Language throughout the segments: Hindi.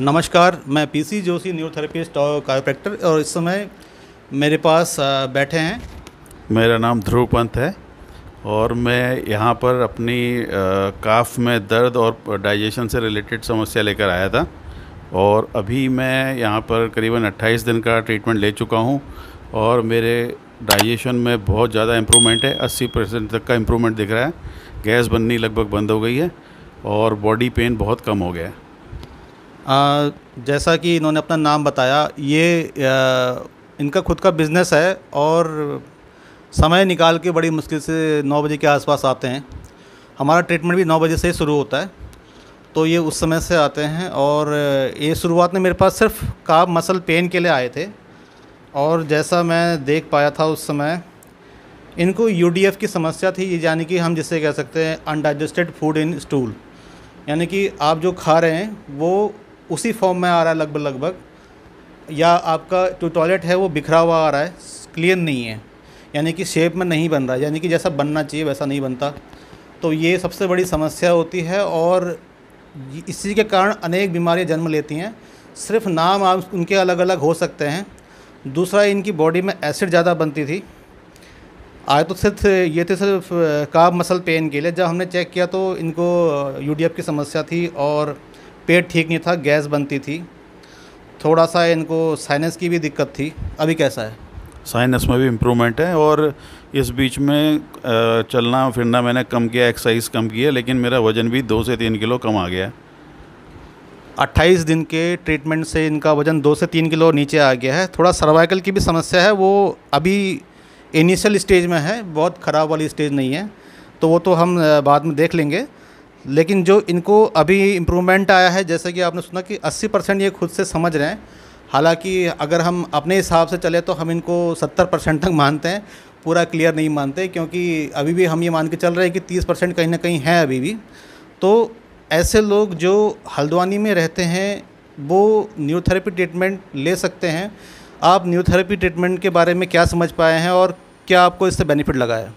नमस्कार मैं पीसी जोशी न्यूरोथेरेपिस्ट और कायोप्रैक्टर और इस समय मेरे पास बैठे हैं मेरा नाम ध्रुव पंत है और मैं यहाँ पर अपनी काफ में दर्द और डाइजेशन से रिलेटेड समस्या लेकर आया था और अभी मैं यहाँ पर करीबन 28 दिन का ट्रीटमेंट ले चुका हूँ और मेरे डाइजेशन में बहुत ज़्यादा इम्प्रूवमेंट है 80 परसेंट तक का इम्प्रूवमेंट दिख रहा है गैस बननी लगभग बंद हो गई है और बॉडी पेन बहुत कम हो गया है आ, जैसा कि इन्होंने अपना नाम बताया ये आ, इनका खुद का बिज़नेस है और समय निकाल के बड़ी मुश्किल से नौ बजे के आसपास आते हैं हमारा ट्रीटमेंट भी नौ बजे से ही शुरू होता है तो ये उस समय से आते हैं और ये शुरुआत में मेरे पास सिर्फ का मसल पेन के लिए आए थे और जैसा मैं देख पाया था उस समय इनको यू की समस्या थी यानी कि हम जिसे कह सकते हैं अनडाइजेस्टेड फूड इन स्टूल यानी कि आप जो खा रहे हैं वो उसी फॉर्म में आ रहा है लगभग लगभग या आपका जो टॉयलेट है वो बिखरा हुआ आ रहा है क्लियर नहीं है यानी कि शेप में नहीं बन रहा है यानी कि जैसा बनना चाहिए वैसा नहीं बनता तो ये सबसे बड़ी समस्या होती है और इसी के कारण अनेक बीमारियां जन्म लेती हैं सिर्फ नाम आप उनके अलग अलग हो सकते हैं दूसरा इनकी बॉडी में एसिड ज़्यादा बनती थी आए तो सिर्फ ये थे सिर्फ काब मसल पेन के लिए जब हमने चेक किया तो इनको यूडीएफ की समस्या थी और पेट ठीक नहीं था गैस बनती थी थोड़ा सा इनको साइनस की भी दिक्कत थी अभी कैसा है साइनस में भी इम्प्रूवमेंट है और इस बीच में चलना फिरना मैंने कम किया एक्सरसाइज कम की है लेकिन मेरा वज़न भी दो से तीन किलो कम आ गया है अट्ठाईस दिन के ट्रीटमेंट से इनका वज़न दो से तीन किलो नीचे आ गया है थोड़ा सर्वाइकल की भी समस्या है वो अभी इनिशियल स्टेज में है बहुत ख़राब वाली स्टेज नहीं है तो वो तो हम बाद में देख लेंगे लेकिन जो इनको अभी इम्प्रूवमेंट आया है जैसे कि आपने सुना कि 80 परसेंट ये खुद से समझ रहे हैं हालांकि अगर हम अपने हिसाब से चले तो हम इनको 70 परसेंट तक मानते हैं पूरा क्लियर नहीं मानते क्योंकि अभी भी हम ये मान के चल रहे हैं कि 30 परसेंट कहीं ना कहीं है अभी भी तो ऐसे लोग जो हल्द्वानी में रहते हैं वो न्यूथेरेपी ट्रीटमेंट ले सकते हैं आप न्यूथेरेपी ट्रीटमेंट के बारे में क्या समझ पाए हैं और क्या आपको इससे बेनिफिट लगा है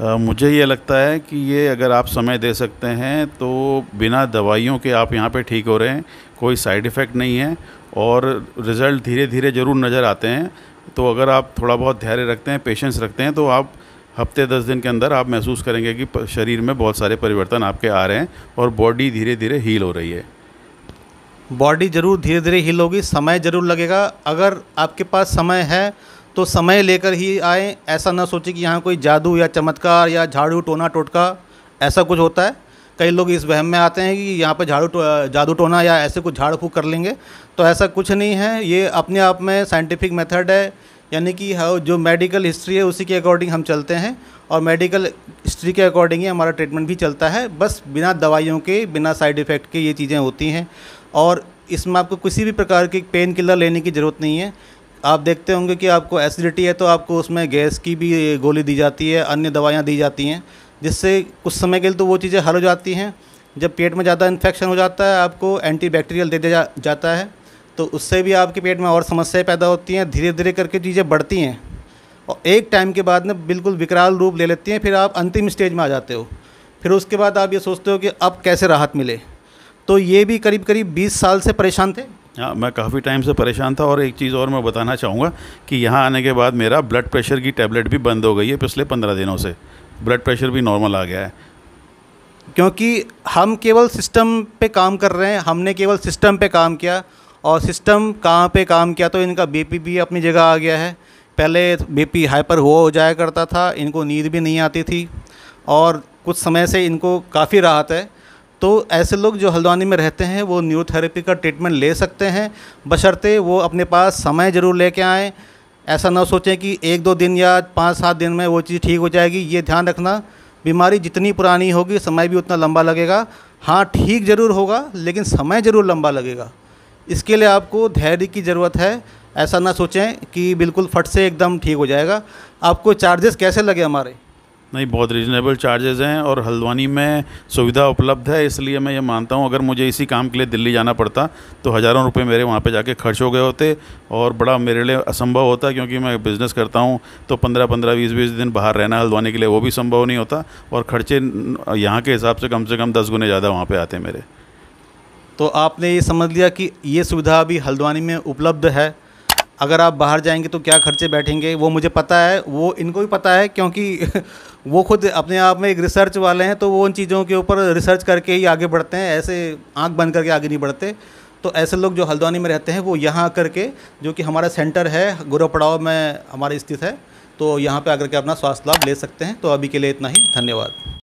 मुझे ये लगता है कि ये अगर आप समय दे सकते हैं तो बिना दवाइयों के आप यहाँ पे ठीक हो रहे हैं कोई साइड इफ़ेक्ट नहीं है और रिज़ल्ट धीरे धीरे ज़रूर नज़र आते हैं तो अगर आप थोड़ा बहुत धैर्य रखते हैं पेशेंस रखते हैं तो आप हफ्ते दस दिन के अंदर आप महसूस करेंगे कि शरीर में बहुत सारे परिवर्तन आपके आ रहे हैं और बॉडी धीरे धीरे हील हो रही है बॉडी ज़रूर धीरे धीरे हील होगी समय ज़रूर लगेगा अगर आपके पास समय है तो समय लेकर ही आए ऐसा ना सोचें कि यहाँ कोई जादू या चमत्कार या झाड़ू टोना टोटका ऐसा कुछ होता है कई लोग इस वहम में आते हैं कि यहाँ पर झाड़ू जादू टोना या ऐसे कुछ झाड़ फूक कर लेंगे तो ऐसा कुछ नहीं है ये अपने आप में साइंटिफिक मेथड है यानी कि जो मेडिकल हिस्ट्री है उसी के अकॉर्डिंग हम चलते हैं और मेडिकल हिस्ट्री के अकॉर्डिंग ही हमारा ट्रीटमेंट भी चलता है बस बिना दवाइयों के बिना साइड इफ़ेक्ट के ये चीज़ें होती हैं और इसमें आपको किसी भी प्रकार की पेन किलर लेने की ज़रूरत नहीं है आप देखते होंगे कि आपको एसिडिटी है तो आपको उसमें गैस की भी गोली दी जाती है अन्य दवाइयाँ दी जाती हैं जिससे कुछ समय के लिए तो वो चीज़ें हल हो जाती हैं जब पेट में ज़्यादा इन्फेक्शन हो जाता है आपको एंटीबैक्टीरियल दे दिया जा, जाता है तो उससे भी आपके पेट में और समस्याएं पैदा होती हैं धीरे धीरे करके चीज़ें बढ़ती हैं और एक टाइम के बाद में बिल्कुल विकराल रूप ले लेती हैं फिर आप अंतिम स्टेज में आ जाते हो फिर उसके बाद आप ये सोचते हो कि अब कैसे राहत मिले तो ये भी करीब करीब बीस साल से परेशान थे हाँ मैं काफ़ी टाइम से परेशान था और एक चीज़ और मैं बताना चाहूँगा कि यहाँ आने के बाद मेरा ब्लड प्रेशर की टैबलेट भी बंद हो गई है पिछले पंद्रह दिनों से ब्लड प्रेशर भी नॉर्मल आ गया है क्योंकि हम केवल सिस्टम पे काम कर रहे हैं हमने केवल सिस्टम पे काम किया और सिस्टम कहाँ पे काम किया तो इनका बीपी भी अपनी जगह आ गया है पहले बीपी हाइपर हुआ हो जाया करता था इनको नींद भी नहीं आती थी और कुछ समय से इनको काफ़ी राहत है तो ऐसे लोग जो हल्द्वानी में रहते हैं वो न्यूरोथेरेपी का ट्रीटमेंट ले सकते हैं बशर्ते वो अपने पास समय ज़रूर लेके आएँ ऐसा ना सोचें कि एक दो दिन या पाँच सात दिन में वो चीज़ ठीक हो जाएगी ये ध्यान रखना बीमारी जितनी पुरानी होगी समय भी उतना लंबा लगेगा हाँ ठीक ज़रूर होगा लेकिन समय ज़रूर लंबा लगेगा इसके लिए आपको धैर्य की ज़रूरत है ऐसा ना सोचें कि बिल्कुल फट से एकदम ठीक हो जाएगा आपको चार्जेस कैसे लगे हमारे नहीं बहुत रीजनेबल चार्जेस हैं और हल्द्वानी में सुविधा उपलब्ध है इसलिए मैं ये मानता हूँ अगर मुझे इसी काम के लिए दिल्ली जाना पड़ता तो हज़ारों रुपए मेरे वहाँ पे जाके खर्च हो गए होते और बड़ा मेरे लिए असंभव होता क्योंकि मैं बिज़नेस करता हूँ तो पंद्रह पंद्रह बीस बीस दिन बाहर रहना हल्द्वानी के लिए वो भी संभव नहीं होता और खर्चे यहाँ के हिसाब से कम से कम दस गुने ज़्यादा वहाँ पर आते मेरे तो आपने ये समझ लिया कि ये सुविधा अभी हल्द्वानी में उपलब्ध है अगर आप बाहर जाएंगे तो क्या खर्चे बैठेंगे वो मुझे पता है वो इनको भी पता है क्योंकि वो खुद अपने आप में एक रिसर्च वाले हैं तो वो उन चीज़ों के ऊपर रिसर्च करके ही आगे बढ़ते हैं ऐसे आँख बंद करके आगे नहीं बढ़ते तो ऐसे लोग जो हल्द्वानी में रहते हैं वो यहाँ आकर के जो कि हमारा सेंटर है पड़ाव में हमारे स्थित है तो यहाँ पर आकर के अपना स्वास्थ्य लाभ ले सकते हैं तो अभी के लिए इतना ही धन्यवाद